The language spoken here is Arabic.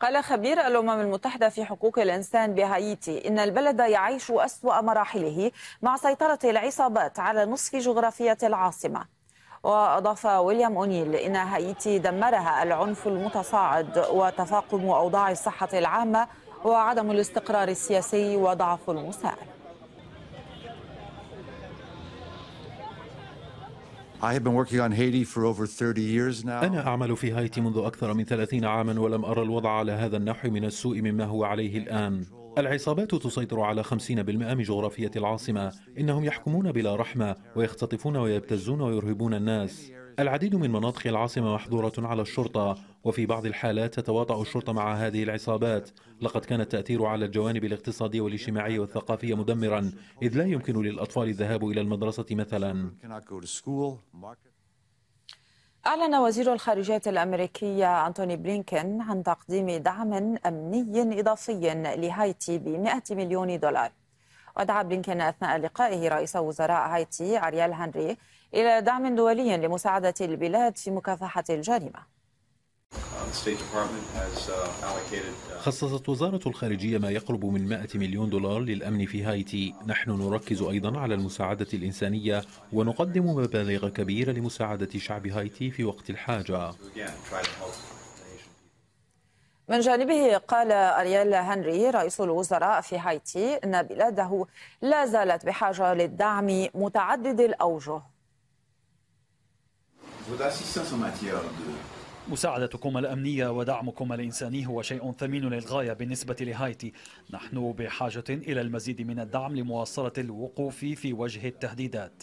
قال خبير الأمم المتحدة في حقوق الإنسان بهايتي إن البلد يعيش أسوأ مراحله مع سيطرة العصابات على نصف جغرافية العاصمة وأضاف ويليام أونيل إن هايتي دمرها العنف المتصاعد وتفاقم أوضاع الصحة العامة وعدم الاستقرار السياسي وضعف المساءلة أنا أعمل في هايتي منذ أكثر من ثلاثين عاما ولم أرى الوضع على هذا النحو من السوء مما هو عليه الآن العصابات تسيطر على خمسين بالمئة من جغرافية العاصمة إنهم يحكمون بلا رحمة ويختطفون ويبتزون ويرهبون الناس العديد من مناطق العاصمة محظورة على الشرطة وفي بعض الحالات تتواطأ الشرطة مع هذه العصابات لقد كان التأثير على الجوانب الاقتصادية والاجتماعية والثقافية مدمرا إذ لا يمكن للأطفال الذهاب إلى المدرسة مثلا أعلن وزير الخارجية الأمريكية أنتوني بلينكين عن تقديم دعم أمني إضافي لهايتي ب 100 مليون دولار ودعا بلينكين أثناء لقائه رئيس وزراء هايتي أريال هنري إلى دعم دولي لمساعدة البلاد في مكافحة الجريمة خصصت وزارة الخارجية ما يقرب من 100 مليون دولار للأمن في هايتي نحن نركز أيضا على المساعدة الإنسانية ونقدم مبالغ كبيرة لمساعدة شعب هايتي في وقت الحاجة من جانبه قال أرييل هنري رئيس الوزراء في هايتي أن بلاده لا زالت بحاجة للدعم متعدد الأوجه مساعدتكم الأمنية ودعمكم الإنساني هو شيء ثمين للغاية بالنسبة لهايتي نحن بحاجة إلى المزيد من الدعم لمواصلة الوقوف في وجه التهديدات